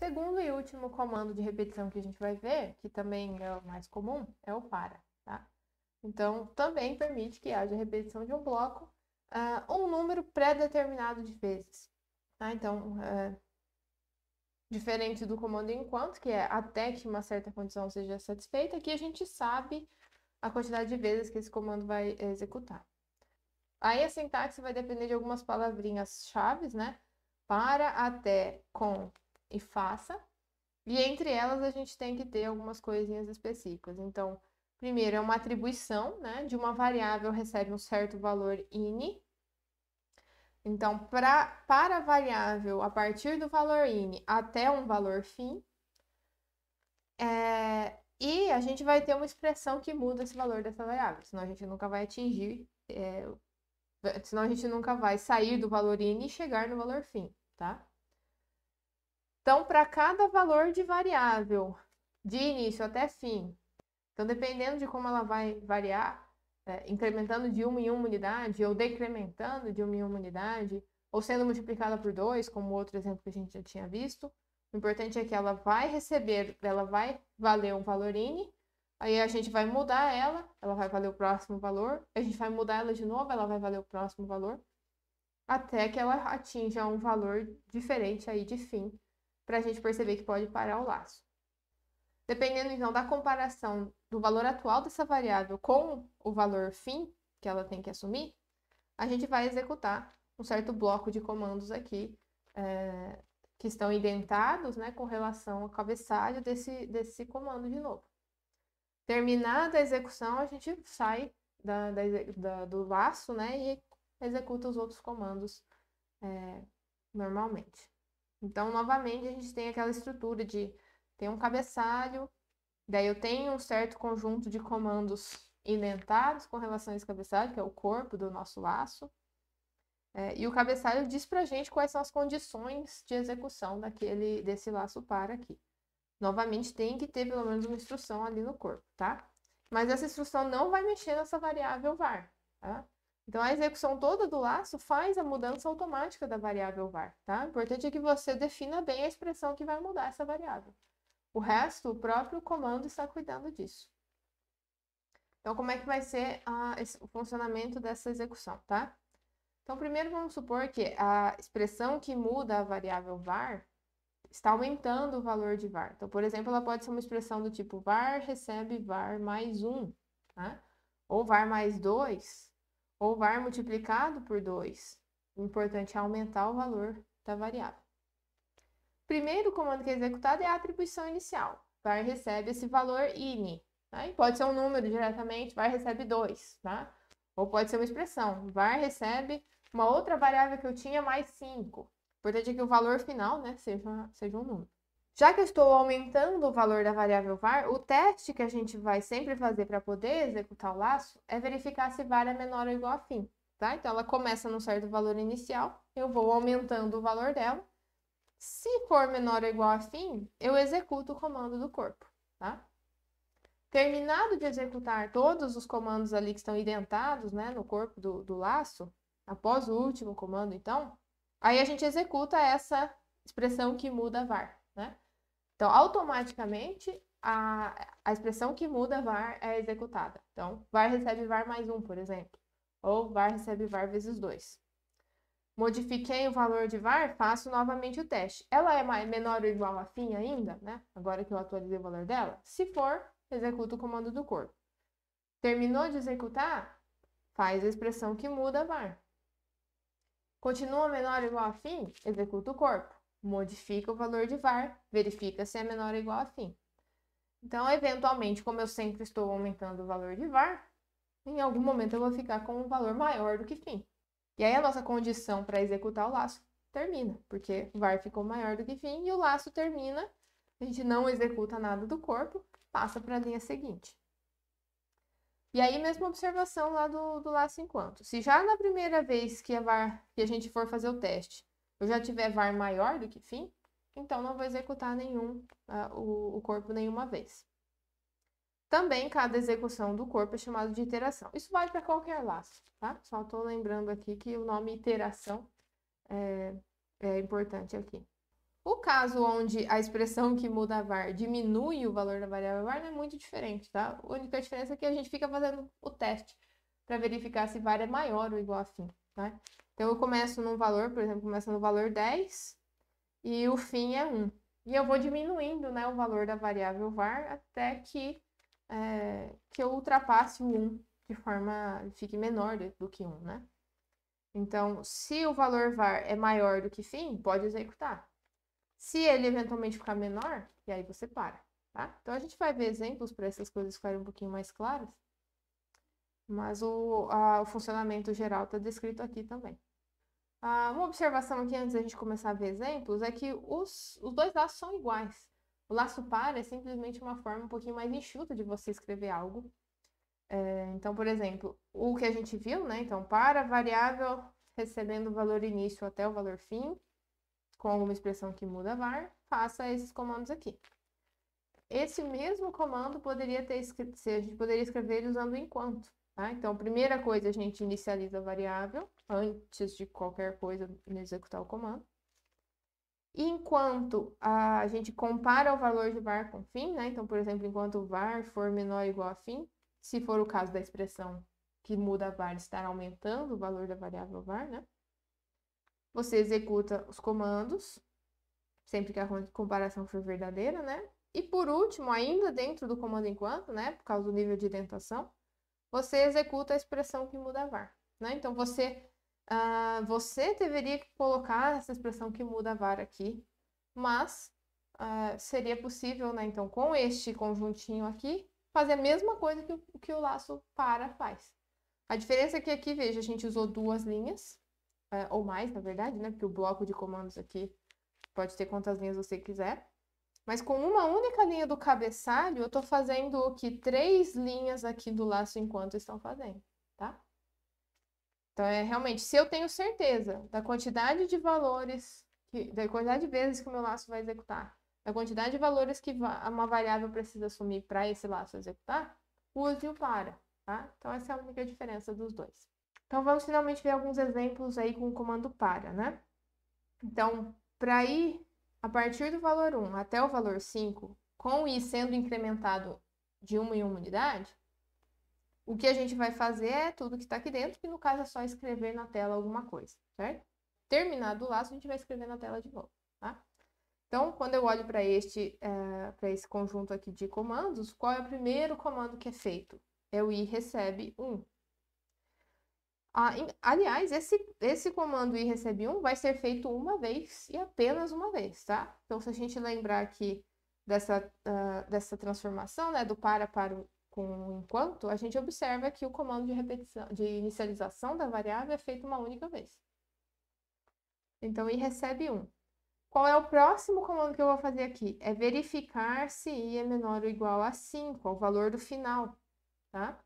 Segundo e último comando de repetição que a gente vai ver, que também é o mais comum, é o para, tá? Então, também permite que haja repetição de um bloco uh, um número pré-determinado de vezes. Tá? Então, uh, diferente do comando enquanto, que é até que uma certa condição seja satisfeita, aqui a gente sabe a quantidade de vezes que esse comando vai executar. Aí a sintaxe vai depender de algumas palavrinhas chaves, né? Para, até, com, e faça. E entre elas a gente tem que ter algumas coisinhas específicas. Então, primeiro é uma atribuição, né? De uma variável recebe um certo valor in. Então, pra, para a variável a partir do valor in até um valor fim, é, e a gente vai ter uma expressão que muda esse valor dessa variável, senão a gente nunca vai atingir, é, senão a gente nunca vai sair do valor in e chegar no valor fim, tá? Então, para cada valor de variável, de início até fim, então dependendo de como ela vai variar, é, incrementando de uma em uma unidade, ou decrementando de uma em uma unidade, ou sendo multiplicada por dois, como outro exemplo que a gente já tinha visto, o importante é que ela vai receber, ela vai valer um valor n, aí a gente vai mudar ela, ela vai valer o próximo valor, a gente vai mudar ela de novo, ela vai valer o próximo valor, até que ela atinja um valor diferente aí de fim, para a gente perceber que pode parar o laço. Dependendo então da comparação do valor atual dessa variável com o valor fim que ela tem que assumir, a gente vai executar um certo bloco de comandos aqui é, que estão indentados né, com relação ao cabeçalho desse, desse comando de novo. Terminada a execução, a gente sai da, da, da, do laço né, e executa os outros comandos é, normalmente. Então, novamente, a gente tem aquela estrutura de ter um cabeçalho, daí eu tenho um certo conjunto de comandos indentados com relação a esse cabeçalho, que é o corpo do nosso laço. É, e o cabeçalho diz para a gente quais são as condições de execução daquele, desse laço para aqui. Novamente, tem que ter pelo menos uma instrução ali no corpo, tá? Mas essa instrução não vai mexer nessa variável var, tá? Então, a execução toda do laço faz a mudança automática da variável var, tá? O importante é que você defina bem a expressão que vai mudar essa variável. O resto, o próprio comando está cuidando disso. Então, como é que vai ser a, o funcionamento dessa execução, tá? Então, primeiro vamos supor que a expressão que muda a variável var está aumentando o valor de var. Então, por exemplo, ela pode ser uma expressão do tipo var recebe var mais 1, um, tá? Ou var mais 2, ou var multiplicado por 2. O importante é aumentar o valor da variável. Primeiro comando que é executado é a atribuição inicial. Var recebe esse valor ini. Né? Pode ser um número diretamente, var recebe 2. Tá? Ou pode ser uma expressão. Var recebe uma outra variável que eu tinha mais 5. O importante é que o valor final né, seja, seja um número. Já que eu estou aumentando o valor da variável var, o teste que a gente vai sempre fazer para poder executar o laço é verificar se var é menor ou igual a fim. Tá? Então, ela começa num certo valor inicial, eu vou aumentando o valor dela. Se for menor ou igual a fim, eu executo o comando do corpo. Tá? Terminado de executar todos os comandos ali que estão identados né, no corpo do, do laço, após o último comando, então, aí a gente executa essa expressão que muda var. Então, automaticamente, a, a expressão que muda var é executada. Então, var recebe var mais um, por exemplo. Ou var recebe var vezes 2. Modifiquei o valor de var, faço novamente o teste. Ela é menor ou igual a fim ainda, né? Agora que eu atualizei o valor dela. Se for, executo o comando do corpo. Terminou de executar? Faz a expressão que muda var. Continua menor ou igual a fim? Executa o corpo modifica o valor de var, verifica se é menor ou igual a fim. Então, eventualmente, como eu sempre estou aumentando o valor de var, em algum momento eu vou ficar com um valor maior do que fim. E aí a nossa condição para executar o laço termina, porque var ficou maior do que fim e o laço termina, a gente não executa nada do corpo, passa para a linha seguinte. E aí, mesma observação lá do, do laço enquanto. Se já na primeira vez que a, var, que a gente for fazer o teste, eu já tiver var maior do que fim, então não vou executar nenhum uh, o, o corpo nenhuma vez. Também cada execução do corpo é chamado de iteração. Isso vale para qualquer laço, tá? Só estou lembrando aqui que o nome iteração é, é importante aqui. O caso onde a expressão que muda var diminui o valor da variável var não é muito diferente, tá? A única diferença é que a gente fica fazendo o teste para verificar se var é maior ou igual a fim, tá? Então eu começo num valor, por exemplo, começa no valor 10 e o fim é 1. E eu vou diminuindo né, o valor da variável var até que, é, que eu ultrapasse o 1 de forma fique menor do que 1, né? Então, se o valor var é maior do que fim, pode executar. Se ele eventualmente ficar menor, e aí você para, tá? Então a gente vai ver exemplos para essas coisas ficarem um pouquinho mais claras, mas o, a, o funcionamento geral está descrito aqui também. Ah, uma observação aqui antes da gente começar a ver exemplos é que os, os dois laços são iguais. O laço par é simplesmente uma forma um pouquinho mais enxuta de você escrever algo. É, então, por exemplo, o que a gente viu, né? Então, para variável recebendo o valor início até o valor fim, com alguma expressão que muda var, faça esses comandos aqui. Esse mesmo comando poderia ter escrito, a gente poderia escrever ele usando enquanto. Tá? Então, primeira coisa, a gente inicializa a variável antes de qualquer coisa executar o comando. Enquanto a gente compara o valor de var com fim, né? Então, por exemplo, enquanto var for menor ou igual a fim, se for o caso da expressão que muda var, estar aumentando o valor da variável var, né? Você executa os comandos, sempre que a comparação for verdadeira, né? E por último, ainda dentro do comando enquanto, né? Por causa do nível de indentação, você executa a expressão que muda var. Né? Então, uhum. você, uh, você deveria colocar essa expressão que muda var aqui, mas uh, seria possível, né, então, com este conjuntinho aqui, fazer a mesma coisa que, o, que o laço para faz. A diferença é que aqui, veja, a gente usou duas linhas, uh, ou mais, na verdade, né, porque o bloco de comandos aqui pode ter quantas linhas você quiser. Mas com uma única linha do cabeçalho, eu estou fazendo o que três linhas aqui do laço enquanto estão fazendo, tá? Então, é realmente, se eu tenho certeza da quantidade de valores, que, da quantidade de vezes que o meu laço vai executar, da quantidade de valores que uma variável precisa assumir para esse laço executar, use o para, tá? Então, essa é a única diferença dos dois. Então, vamos finalmente ver alguns exemplos aí com o comando para, né? Então, para ir a partir do valor 1 até o valor 5, com i sendo incrementado de uma em uma unidade, o que a gente vai fazer é tudo que está aqui dentro, que no caso é só escrever na tela alguma coisa, certo? Terminado o laço, a gente vai escrever na tela de volta, tá? Então, quando eu olho para este, eh, para esse conjunto aqui de comandos, qual é o primeiro comando que é feito? É o i recebe 1. Ah, aliás, esse, esse comando i recebe 1 vai ser feito uma vez e apenas uma vez, tá? Então, se a gente lembrar aqui dessa, uh, dessa transformação, né, do para para o, com o enquanto, a gente observa que o comando de, repetição, de inicialização da variável é feito uma única vez. Então, i recebe 1. Qual é o próximo comando que eu vou fazer aqui? É verificar se i é menor ou igual a 5, o valor do final, tá?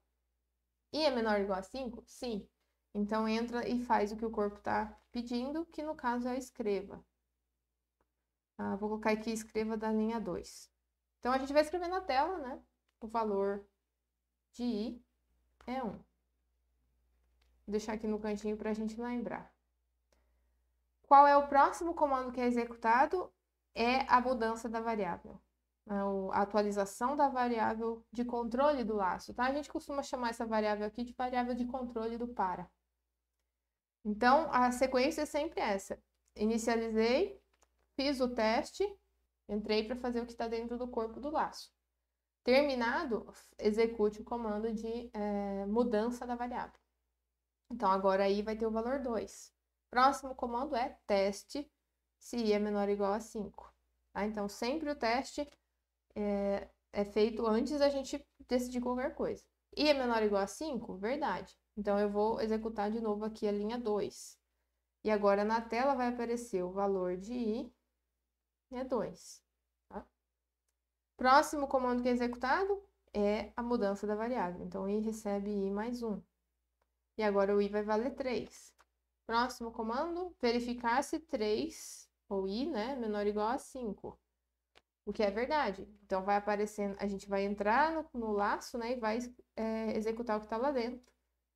i é menor ou igual a 5? Sim. Então entra e faz o que o corpo está pedindo, que no caso é escreva. Ah, vou colocar aqui escreva da linha 2. Então a gente vai escrever na tela, né? O valor de i é 1. Vou deixar aqui no cantinho para a gente lembrar. Qual é o próximo comando que é executado? É a mudança da variável. É a atualização da variável de controle do laço, tá? A gente costuma chamar essa variável aqui de variável de controle do para. Então, a sequência é sempre essa. Inicializei, fiz o teste, entrei para fazer o que está dentro do corpo do laço. Terminado, execute o comando de é, mudança da variável. Então, agora aí vai ter o valor 2. Próximo comando é teste, se i é menor ou igual a 5. Tá? Então, sempre o teste é, é feito antes da gente decidir qualquer coisa. i é menor ou igual a 5? Verdade. Então, eu vou executar de novo aqui a linha 2. E agora, na tela, vai aparecer o valor de i é 2. Tá? Próximo comando que é executado é a mudança da variável. Então, i recebe i mais 1. E agora, o i vai valer 3. Próximo comando, verificar se 3, ou i, né, menor ou igual a 5. O que é verdade. Então, vai aparecendo, a gente vai entrar no, no laço, né, e vai é, executar o que está lá dentro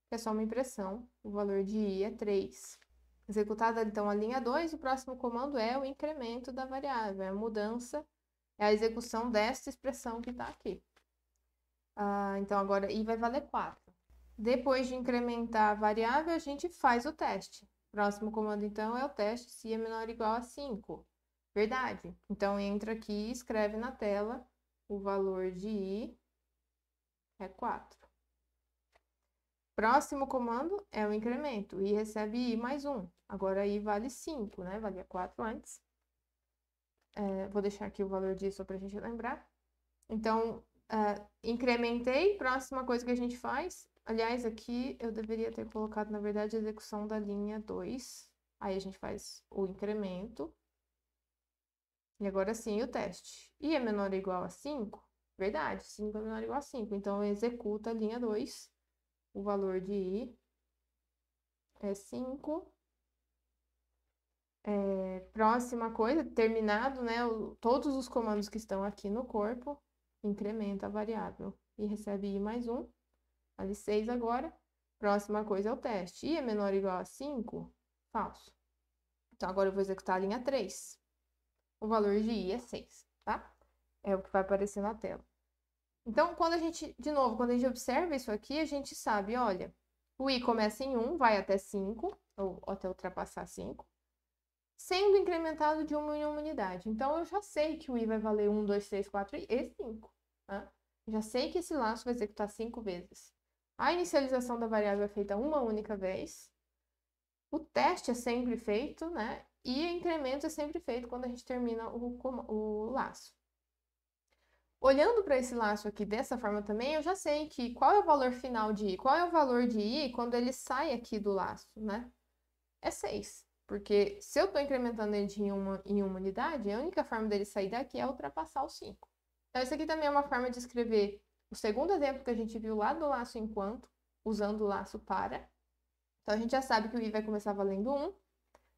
que é só uma impressão, o valor de i é 3. Executada então a linha 2, o próximo comando é o incremento da variável, é a mudança, é a execução desta expressão que está aqui. Ah, então agora i vai valer 4. Depois de incrementar a variável, a gente faz o teste. Próximo comando então é o teste se é menor ou igual a 5. Verdade. Então entra aqui e escreve na tela o valor de i é 4. Próximo comando é o incremento e recebe i mais 1. Agora, i vale 5, né? Valia 4 antes. É, vou deixar aqui o valor disso para a gente lembrar. Então, uh, incrementei. Próxima coisa que a gente faz. Aliás, aqui eu deveria ter colocado, na verdade, a execução da linha 2. Aí a gente faz o incremento. E agora sim, o teste. i é menor ou igual a 5? Verdade, 5 é menor ou igual a 5. Então, executa a linha 2 o valor de i é 5. É, próxima coisa, terminado, né? O, todos os comandos que estão aqui no corpo, incrementa a variável e recebe i mais 1. Ali 6 agora. Próxima coisa é o teste. i é menor ou igual a 5? Falso. Então, agora eu vou executar a linha 3. O valor de i é 6, tá? É o que vai aparecer na tela. Então, quando a gente, de novo, quando a gente observa isso aqui, a gente sabe, olha, o i começa em 1, vai até 5, ou até ultrapassar 5, sendo incrementado de 1 em 1 unidade. Então, eu já sei que o i vai valer 1, 2, 3, 4 e 5. Tá? Já sei que esse laço vai executar 5 vezes. A inicialização da variável é feita uma única vez. O teste é sempre feito, né? E o incremento é sempre feito quando a gente termina o, o laço. Olhando para esse laço aqui dessa forma também, eu já sei que qual é o valor final de i, qual é o valor de i quando ele sai aqui do laço, né? É 6. Porque se eu estou incrementando ele em uma, em uma unidade, a única forma dele sair daqui é ultrapassar o 5. Então, isso aqui também é uma forma de escrever o segundo exemplo que a gente viu lá do laço enquanto, usando o laço para. Então, a gente já sabe que o i vai começar valendo 1,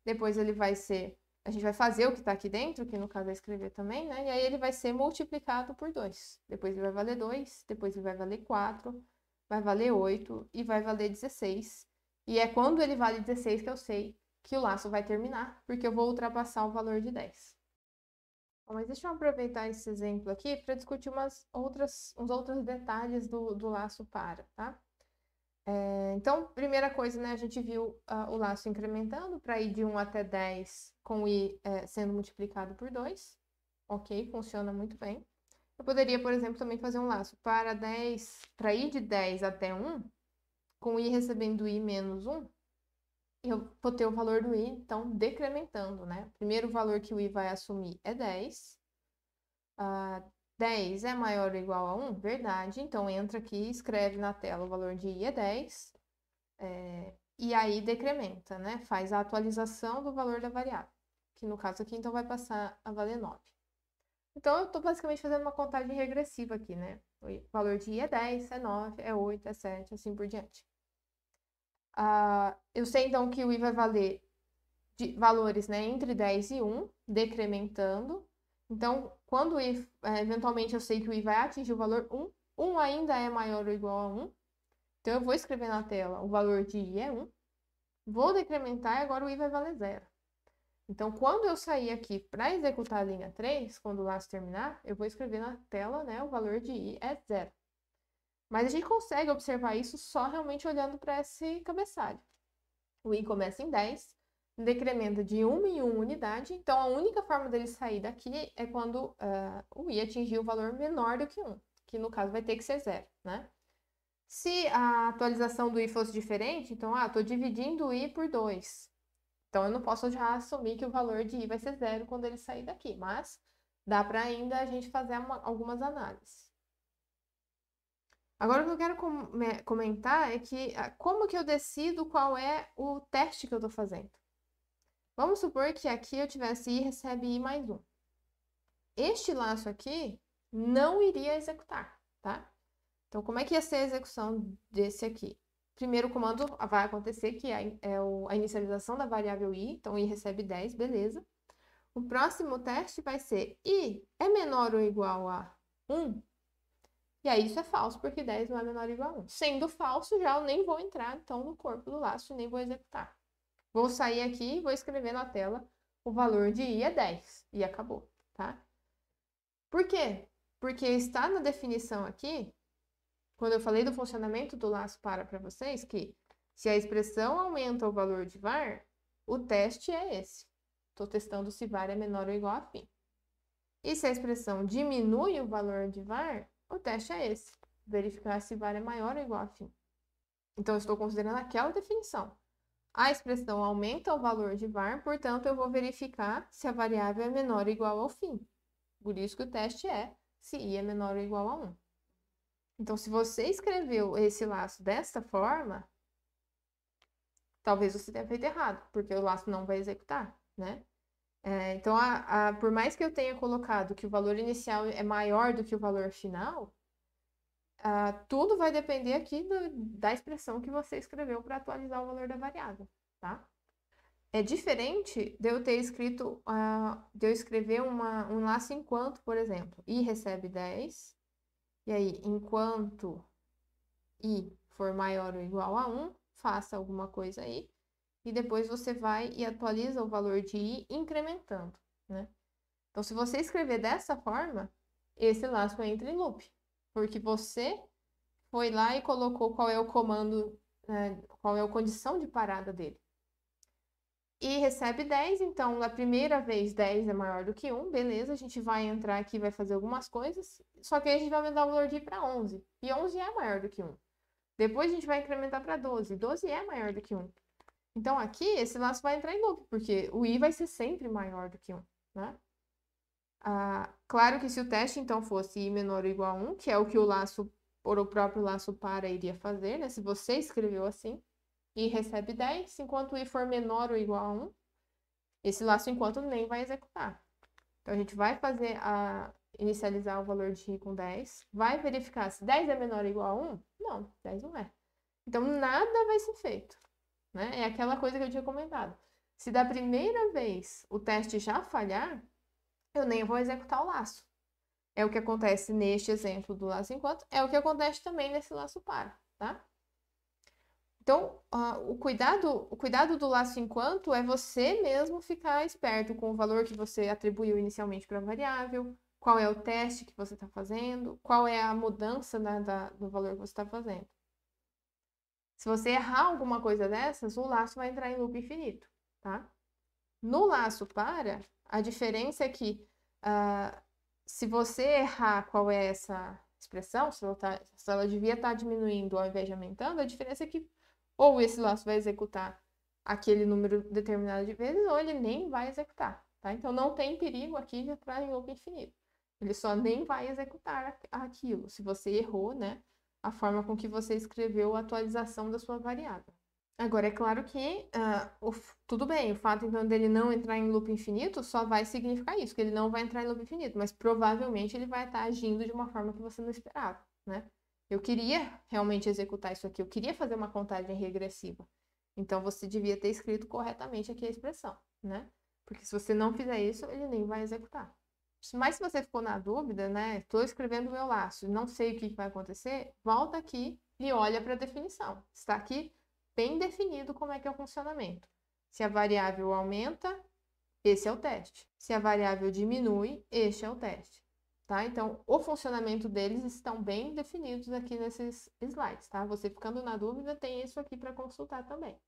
depois ele vai ser a gente vai fazer o que está aqui dentro, que no caso é escrever também, né? E aí ele vai ser multiplicado por 2. Depois ele vai valer 2, depois ele vai valer 4, vai valer 8 e vai valer 16. E é quando ele vale 16 que eu sei que o laço vai terminar, porque eu vou ultrapassar o valor de 10. Bom, mas deixa eu aproveitar esse exemplo aqui para discutir umas outras, uns outros detalhes do, do laço para, tá? É, então, primeira coisa, né, a gente viu uh, o laço incrementando para ir de 1 até 10 com o i é, sendo multiplicado por 2. Ok, funciona muito bem. Eu poderia, por exemplo, também fazer um laço para 10, para ir de 10 até 1, com o i recebendo i menos 1, eu vou ter o valor do i, então, decrementando, né? O primeiro valor que o i vai assumir é 10. Uh, ah, 10 é maior ou igual a 1? Verdade. Então, entra aqui, escreve na tela o valor de i é 10. É, e aí, decrementa, né? Faz a atualização do valor da variável. Que, no caso aqui, então, vai passar a valer 9. Então, eu estou basicamente fazendo uma contagem regressiva aqui, né? O valor de i é 10, é 9, é 8, é 7, assim por diante. Ah, eu sei, então, que o i vai valer de valores né, entre 10 e 1, decrementando então, quando o i, é, eventualmente eu sei que o i vai atingir o valor 1, 1 ainda é maior ou igual a 1. Então, eu vou escrever na tela o valor de i é 1. Vou decrementar e agora o i vai valer zero. Então, quando eu sair aqui para executar a linha 3, quando o laço terminar, eu vou escrever na tela né, o valor de i é zero. Mas a gente consegue observar isso só realmente olhando para esse cabeçalho. O i começa em 10, decrementa de uma em uma unidade. Então, a única forma dele sair daqui é quando uh, o i atingir o valor menor do que 1, que no caso vai ter que ser zero, né? Se a atualização do i fosse diferente, então, ah, estou dividindo o i por 2. Então, eu não posso já assumir que o valor de i vai ser zero quando ele sair daqui, mas dá para ainda a gente fazer uma, algumas análises. Agora, o que eu quero com comentar é que ah, como que eu decido qual é o teste que eu estou fazendo? Vamos supor que aqui eu tivesse I, recebe I mais um. Este laço aqui não iria executar, tá? Então, como é que ia ser a execução desse aqui? Primeiro comando vai acontecer, que é a inicialização da variável i, então i recebe 10, beleza. O próximo teste vai ser i é menor ou igual a 1? E aí isso é falso, porque 10 não é menor ou igual a 1. Sendo falso, já eu nem vou entrar, então, no corpo do laço e nem vou executar. Vou sair aqui e vou escrever na tela o valor de i é 10 e acabou, tá? Por quê? Porque está na definição aqui, quando eu falei do funcionamento do laço para para vocês, que se a expressão aumenta o valor de var, o teste é esse. Estou testando se var é menor ou igual a fim. E se a expressão diminui o valor de var, o teste é esse. Verificar se var é maior ou igual a fim. Então, estou considerando aquela definição. A expressão aumenta o valor de var, portanto, eu vou verificar se a variável é menor ou igual ao fim. Por isso que o teste é se i é menor ou igual a 1. Então, se você escreveu esse laço desta forma, talvez você tenha feito errado, porque o laço não vai executar, né? É, então, a, a, por mais que eu tenha colocado que o valor inicial é maior do que o valor final, Uh, tudo vai depender aqui do, da expressão que você escreveu para atualizar o valor da variável, tá? É diferente de eu ter escrito, uh, de eu escrever uma, um laço enquanto, por exemplo, i recebe 10, e aí, enquanto i for maior ou igual a 1, faça alguma coisa aí, e depois você vai e atualiza o valor de i incrementando, né? Então, se você escrever dessa forma, esse laço entra em loop porque você foi lá e colocou qual é o comando, né, qual é a condição de parada dele. E recebe 10, então na primeira vez 10 é maior do que 1, beleza, a gente vai entrar aqui, vai fazer algumas coisas, só que aí a gente vai aumentar o valor de para 11, e 11 é maior do que 1. Depois a gente vai incrementar para 12, 12 é maior do que 1. Então aqui esse laço vai entrar em loop, porque o i vai ser sempre maior do que 1, né? Ah, claro que se o teste então fosse i menor ou igual a 1, que é o que o laço, por o próprio laço para iria fazer, né? Se você escreveu assim, i recebe 10, enquanto i for menor ou igual a 1, esse laço enquanto nem vai executar. Então, a gente vai fazer a inicializar o valor de i com 10, vai verificar se 10 é menor ou igual a 1? Não, 10 não é. Então, nada vai ser feito. Né? É aquela coisa que eu tinha comentado. Se da primeira vez o teste já falhar, eu nem vou executar o laço. É o que acontece neste exemplo do laço enquanto, é o que acontece também nesse laço para, tá? Então, uh, o, cuidado, o cuidado do laço enquanto é você mesmo ficar esperto com o valor que você atribuiu inicialmente para a variável, qual é o teste que você está fazendo, qual é a mudança né, da, do valor que você está fazendo. Se você errar alguma coisa dessas, o laço vai entrar em loop infinito, tá? No laço para, a diferença é que uh, se você errar qual é essa expressão, se ela, tá, se ela devia estar tá diminuindo ao invés de aumentando, a diferença é que ou esse laço vai executar aquele número determinado de vezes, ou ele nem vai executar, tá? Então não tem perigo aqui de entrar em loop infinito. Ele só nem vai executar aquilo, se você errou, né? A forma com que você escreveu a atualização da sua variável. Agora, é claro que uh, o, tudo bem, o fato então dele não entrar em loop infinito só vai significar isso, que ele não vai entrar em loop infinito, mas provavelmente ele vai estar agindo de uma forma que você não esperava, né? Eu queria realmente executar isso aqui, eu queria fazer uma contagem regressiva. Então você devia ter escrito corretamente aqui a expressão, né? Porque se você não fizer isso, ele nem vai executar. Mas se você ficou na dúvida, né? Estou escrevendo o meu laço, não sei o que vai acontecer, volta aqui e olha para a definição. Está aqui bem definido como é que é o funcionamento. Se a variável aumenta, esse é o teste. Se a variável diminui, este é o teste. Tá? Então, o funcionamento deles estão bem definidos aqui nesses slides, tá? Você ficando na dúvida, tem isso aqui para consultar também.